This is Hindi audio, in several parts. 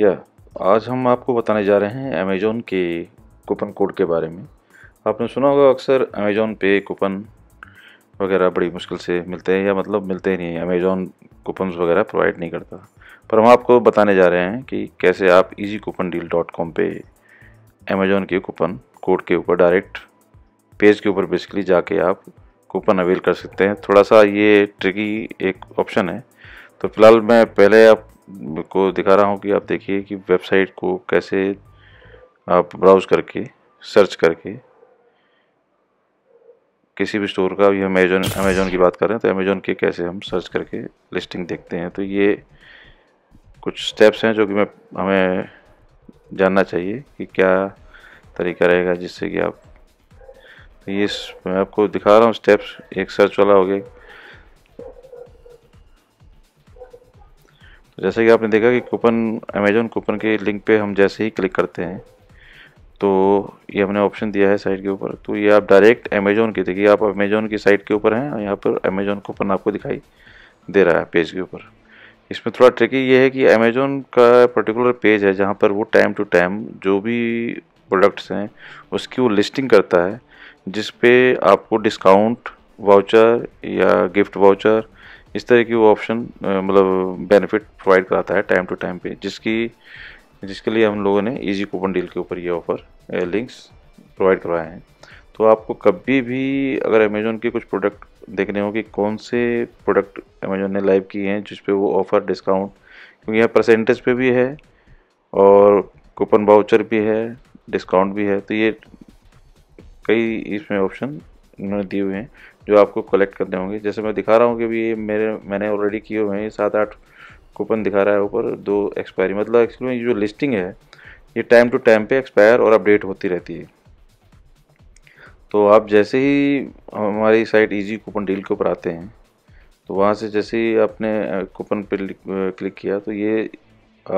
या आज हम आपको बताने जा रहे हैं अमेज़ोन के कूपन कोड के बारे में आपने सुना होगा अक्सर अमेज़ोन पे कूपन वगैरह बड़ी मुश्किल से मिलते हैं या मतलब मिलते ही नहीं अमेज़ोन कूपन वगैरह प्रोवाइड नहीं करता पर हम आपको बताने जा रहे हैं कि कैसे आप easy coupon deal dot com पर अमेज़ोन के कूपन कोड के ऊपर डायरेक्ट पेज के ऊपर बेसिकली जाके आप कूपन अवेल कर सकते हैं थोड़ा सा ये ट्रिकी एक ऑप्शन है तो फिलहाल मैं पहले आप को दिखा रहा हूँ कि आप देखिए कि वेबसाइट को कैसे आप ब्राउज़ करके सर्च करके किसी भी स्टोर का भी अमेजोन अमेजोन की बात कर रहे हैं तो अमेजोन के कैसे हम सर्च करके लिस्टिंग देखते हैं तो ये कुछ स्टेप्स हैं जो कि मैं हमें जानना चाहिए कि क्या तरीका रहेगा जिससे कि आप तो ये मैं आपको दिखा रहा हूँ स्टेप्स एक सर्च वाला हो गया जैसे कि आपने देखा कि कूपन अमेजोन कूपन के लिंक पे हम जैसे ही क्लिक करते हैं तो ये हमने ऑप्शन दिया है साइट के ऊपर तो ये आप डायरेक्ट अमेजोन की देखिए आप अमेजोन की साइट के ऊपर हैं और यहाँ पर अमेजोन कूपन आपको दिखाई दे रहा है पेज के ऊपर इसमें थोड़ा ट्रिकी ये है कि अमेजोन का पर्टिकुलर पेज है जहाँ पर वो टाइम टू टाइम जो भी प्रोडक्ट्स हैं उसकी वो लिस्टिंग करता है जिसपे आपको डिस्काउंट वाउचर या गिफ्ट वाउचर इस तरह की वो ऑप्शन मतलब बेनिफिट प्रोवाइड कराता है टाइम टू टाइम पे जिसकी जिसके लिए हम लोगों ने इजी कूपन डील के ऊपर ये ऑफ़र लिंक्स प्रोवाइड करवाए हैं तो आपको कभी भी अगर अमेज़ोन के कुछ प्रोडक्ट देखने हो कि कौन से प्रोडक्ट अमेज़ोन ने लाइव किए हैं जिस पे वो ऑफ़र डिस्काउंट क्योंकि यहाँ परसेंटेज पे भी है और कूपन बाउचर भी है डिस्काउंट भी है तो ये कई इसमें ऑप्शन उन्होंने दिए हुए हैं जो आपको कलेक्ट करने होंगे जैसे मैं दिखा रहा हूँ कि भी मेरे मैंने ऑलरेडी किए हुए हैं सात आठ कूपन दिखा रहा है ऊपर दो एक्सपायरी मतलब एक्चुअली जो लिस्टिंग है ये टाइम टू टाइम पे एक्सपायर और अपडेट होती रहती है तो आप जैसे ही हमारी साइट ईजी कूपन डील के ऊपर आते हैं तो वहाँ से जैसे ही आपने कूपन पर क्लिक किया तो ये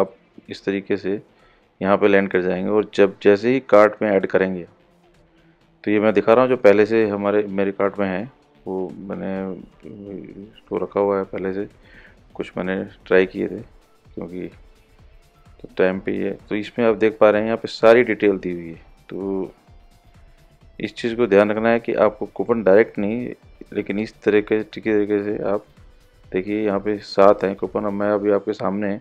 आप इस तरीके से यहाँ पर लैंड कर जाएंगे और जब जैसे ही कार्ट में ऐड करेंगे तो ये मैं दिखा रहा हूँ जो पहले से हमारे मेरे कार्ट में है वो मैंने इसको रखा हुआ है पहले से कुछ मैंने ट्राई किए थे क्योंकि तो टाइम पे ये तो इसमें आप देख पा रहे हैं यहाँ पे सारी डिटेल दी हुई है तो इस चीज़ को ध्यान रखना है कि आपको कूपन डायरेक्ट नहीं लेकिन इस तरह के तरीके से आप देखिए यहाँ पे सात हैं कूपन अब मैं अभी आपके सामने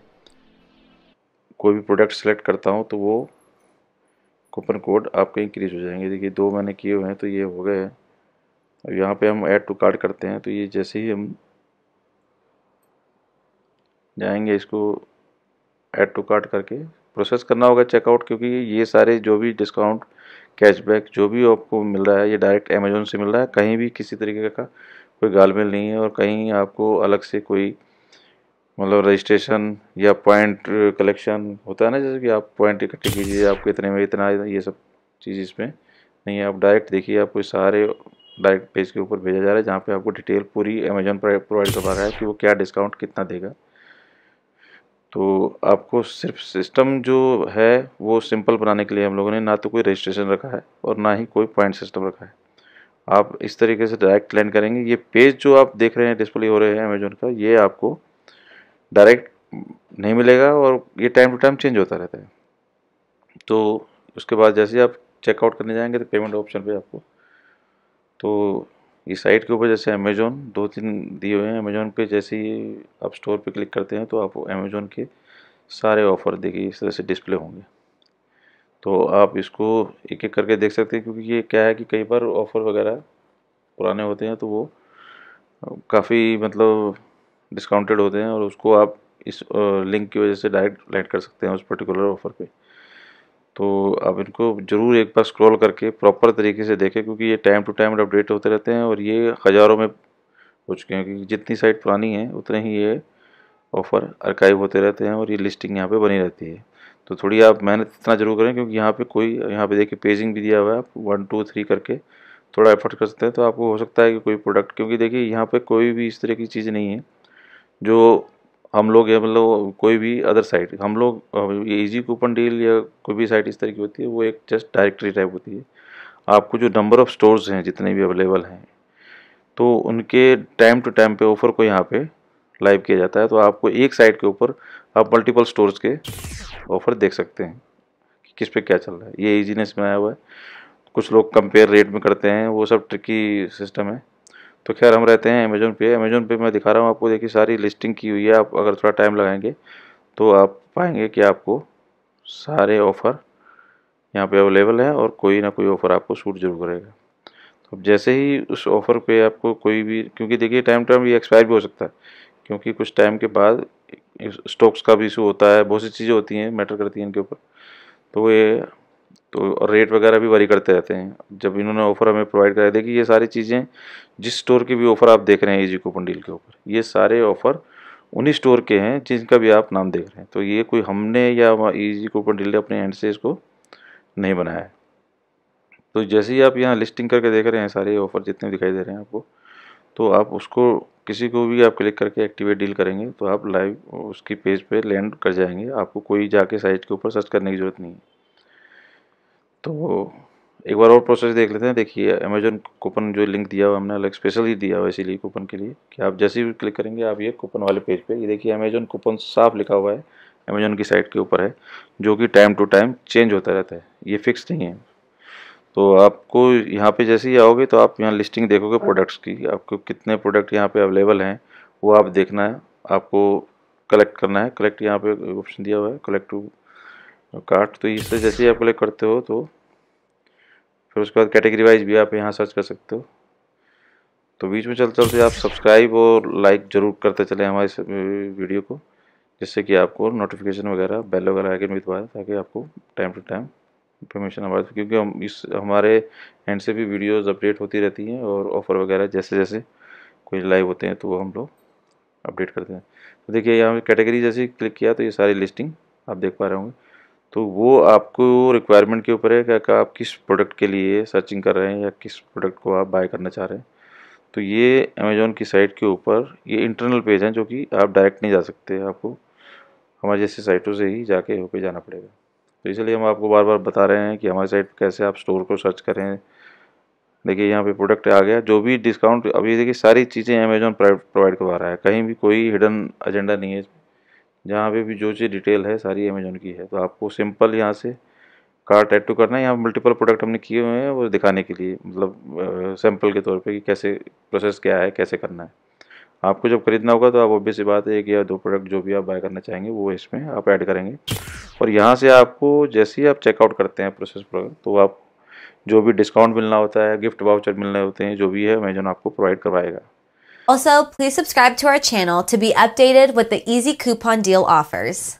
कोई भी प्रोडक्ट सेलेक्ट करता हूँ तो वो कूपन कोड आपके इंक्रीज हो जाएंगे देखिए दो मैंने किए हुए हैं तो ये हो गए अब यहाँ पे हम ऐड टू कार्ड करते हैं तो ये जैसे ही हम जाएंगे इसको ऐड टू कार्ड करके प्रोसेस करना होगा चेकआउट क्योंकि ये सारे जो भी डिस्काउंट कैशबैक जो भी आपको मिल रहा है ये डायरेक्ट अमेजोन से मिल रहा है कहीं भी किसी तरीके का कोई गालमेल नहीं है और कहीं आपको अलग से कोई मतलब रजिस्ट्रेशन या पॉइंट कलेक्शन होता है ना जैसे कि आप पॉइंट इकट्ठे कीजिए आपको इतने में इतना ये सब चीज़ इसमें नहीं है आप डायरेक्ट देखिए आपको सारे डायरेक्ट पेज के ऊपर भेजा जा रहा है जहाँ पे आपको डिटेल पूरी अमेजोन पर प्रोवाइड करवा रहा है कि वो क्या डिस्काउंट कितना देगा तो आपको सिर्फ सिस्टम जो है वो सिंपल बनाने के लिए हम लोगों ने ना तो कोई रजिस्ट्रेशन रखा है और ना ही कोई पॉइंट सिस्टम रखा है आप इस तरीके से डायरेक्ट लैंड करेंगे ये पेज जो आप देख रहे हैं डिस्प्ले हो रहे हैं अमेजोन का ये आपको डायरेक्ट नहीं मिलेगा और ये टाइम टू टाइम चेंज होता रहता है तो उसके बाद जैसे आप चेकआउट करने जाएंगे तो पेमेंट ऑप्शन पे आपको तो ये साइट के ऊपर जैसे अमेज़ोन दो तीन दिए हुए हैं अमेज़ोन पे जैसे ही आप स्टोर पे क्लिक करते हैं तो आप अमेज़ोन के सारे ऑफ़र देखिए इस तरह से डिस्प्ले होंगे तो आप इसको एक एक करके देख सकते हैं क्योंकि ये क्या है कि कई बार ऑफ़र वगैरह पुराने होते हैं तो वो काफ़ी मतलब डिस्काउंटेड होते हैं और उसको आप इस लिंक की वजह से डायरेक्ट लाइट कर सकते हैं उस पर्टिकुलर ऑफ़र पे तो आप इनको ज़रूर एक बार स्क्रॉल करके प्रॉपर तरीके से देखें क्योंकि ये टाइम टू टाइम अपडेट होते रहते हैं और ये हज़ारों में हो चुके हैं क्योंकि जितनी साइट पुरानी है उतने ही ये ऑफ़र अर्काइव होते रहते हैं और ये लिस्टिंग यहाँ पर बनी रहती है तो थोड़ी आप मेहनत इतना जरूर करें क्योंकि यहाँ पर कोई यहाँ पर देखिए पेजिंग भी दिया हुआ है आप वन टू थ्री करके थोड़ा एफर्ट कर सकते हैं तो आपको हो सकता है कि कोई प्रोडक्ट क्योंकि देखिए यहाँ पे कोई भी इस तरह की चीज़ नहीं है जो हम लोग या मतलब कोई भी अदर साइट हम लोग ईजी कूपन डील या कोई भी साइट इस तरह की होती है वो एक जस्ट डायरेक्टरी टाइप होती है आपको जो नंबर ऑफ़ स्टोर्स हैं जितने भी अवेलेबल हैं तो उनके टाइम टू टाइम पे ऑफ़र को यहाँ पे लाइव किया जाता है तो आपको एक साइट के ऊपर आप मल्टीपल स्टोर्स के ऑफ़र देख सकते हैं कि किस पे क्या चल रहा है ये ईजीनेस e में आया हुआ है कुछ लोग कंपेयर रेट में करते हैं वो सब ट्रिकी सिस्टम है तो खैर हम रहते हैं अमेज़ोन पे अमेज़ोन पे मैं दिखा रहा हूँ आपको देखिए सारी लिस्टिंग की हुई है आप अगर थोड़ा टाइम लगाएंगे तो आप पाएंगे कि आपको सारे ऑफ़र यहाँ पे अवेलेबल है और कोई ना कोई ऑफ़र आपको सूट जरूर करेगा तो जैसे ही उस ऑफ़र पे आपको कोई भी क्योंकि देखिए टाइम टाइम ये एक्सपायर भी हो सकता है क्योंकि कुछ टाइम के बाद स्टॉक्स का भी इशू होता है बहुत सी चीज़ें होती हैं मैटर करती हैं इनके ऊपर तो ये तो रेट वगैरह भी वरी करते रहते हैं जब इन्होंने ऑफ़र हमें प्रोवाइड कराए देखिए ये सारी चीज़ें जिस स्टोर के भी ऑफ़र आप देख रहे हैं जी कूपन डील के ऊपर ये सारे ऑफ़र उन्हीं स्टोर के हैं जिनका भी आप नाम देख रहे हैं तो ये कोई हमने या ईजी कूपन डील ने अपने एंड से इसको नहीं बनाया है तो जैसे ही आप यहाँ लिस्टिंग करके देख रहे हैं सारे ऑफ़र जितने दिखाई दे रहे हैं आपको तो आप उसको किसी को भी आप क्लिक करके एक्टिवेट डील करेंगे तो आप लाइव उसकी पेज पे लैंड कर जाएंगे आपको कोई जाके साइट के ऊपर सर्च करने की ज़रूरत नहीं है तो एक बार और प्रोसेस देख लेते हैं देखिए अमेजोन कूपन जो लिंक दिया हुआ हमने अलग स्पेशल ही दिया हुआ इसीलिए कूपन के लिए कि आप जैसे भी क्लिक करेंगे आप ये कूपन वाले पेज पे ये देखिए अमेजोन कूपन साफ लिखा हुआ है अमेजोन की साइट के ऊपर है जो कि टाइम टू टाइम चेंज होता रहता है ये फिक्स नहीं है तो आपको यहाँ पर जैसे ही आओगे तो आप यहाँ लिस्टिंग देखोगे प्रोडक्ट्स की आपको कितने प्रोडक्ट यहाँ पर अवेलेबल हैं वो आप देखना है आपको कलेक्ट करना है कलेक्ट यहाँ पर ऑप्शन दिया हुआ है कलेक्ट टू कार्ट तो इससे जैसे ही आप कलेक्ट करते हो तो फिर उसके बाद कैटेगरी वाइज भी आप यहाँ सर्च कर सकते हो तो बीच में चलते चलते आप सब्सक्राइब और लाइक ज़रूर करते चले हमारे वीडियो को जिससे कि आपको नोटिफिकेशन वगैरह बेल वगैरह आगे मिल पाए ताकि आपको टाइम टू टाइम इन्फॉर्मेशन हमारे क्योंकि हम इस हमारे एंड से भी वीडियोस अपडेट होती रहती हैं और ऑफ़र वगैरह जैसे जैसे कोई लाइव होते हैं तो वो हम लोग अपडेट करते हैं तो देखिए यहाँ कैटेगरी जैसे क्लिक किया तो ये सारी लिस्टिंग आप देख पा रहे होंगे तो वो आपको रिक्वायरमेंट के ऊपर है क्या कि आप किस प्रोडक्ट के लिए सर्चिंग कर रहे हैं या किस प्रोडक्ट को आप बाय करना चाह रहे हैं तो ये अमेज़ोन की साइट के ऊपर ये इंटरनल पेज हैं जो कि आप डायरेक्ट नहीं जा सकते आपको हमारे जैसी साइटों से ही जाके पे जाना पड़ेगा तो इसलिए हम आपको बार बार बता रहे हैं कि हमारी साइट कैसे आप स्टोर को सर्च करें देखिए यहाँ पे प्रोडक्ट आ गया जो भी डिस्काउंट अभी देखिए सारी चीज़ें अमेजोन प्रोवाइड करवा रहा है कहीं भी कोई हिडन एजेंडा नहीं है जहाँ पे भी जो चीज़ डिटेल है सारी अमेजोन की है तो आपको सिंपल यहाँ से कार्ट ऐड टू तो करना है यहाँ मल्टीपल प्रोडक्ट हमने किए हुए हैं वो दिखाने के लिए मतलब सैम्पल के तौर पे कि कैसे प्रोसेस क्या है कैसे करना है आपको जब खरीदना होगा तो आप ऑब्वियस बात है एक या दो प्रोडक्ट जो भी आप बाय करना चाहेंगे वो इसमें आप ऐड करेंगे और यहाँ से आपको जैसे ही आप चेकआउट करते हैं प्रोसेस प्रोडक्ट तो आप जो भी डिस्काउंट मिलना होता है गिफ्ट वाउचर मिलने होते हैं जो भी है अमेजोन आपको प्रोवाइड करवाएगा Also, please subscribe to our channel to be updated with the easy coupon deal offers.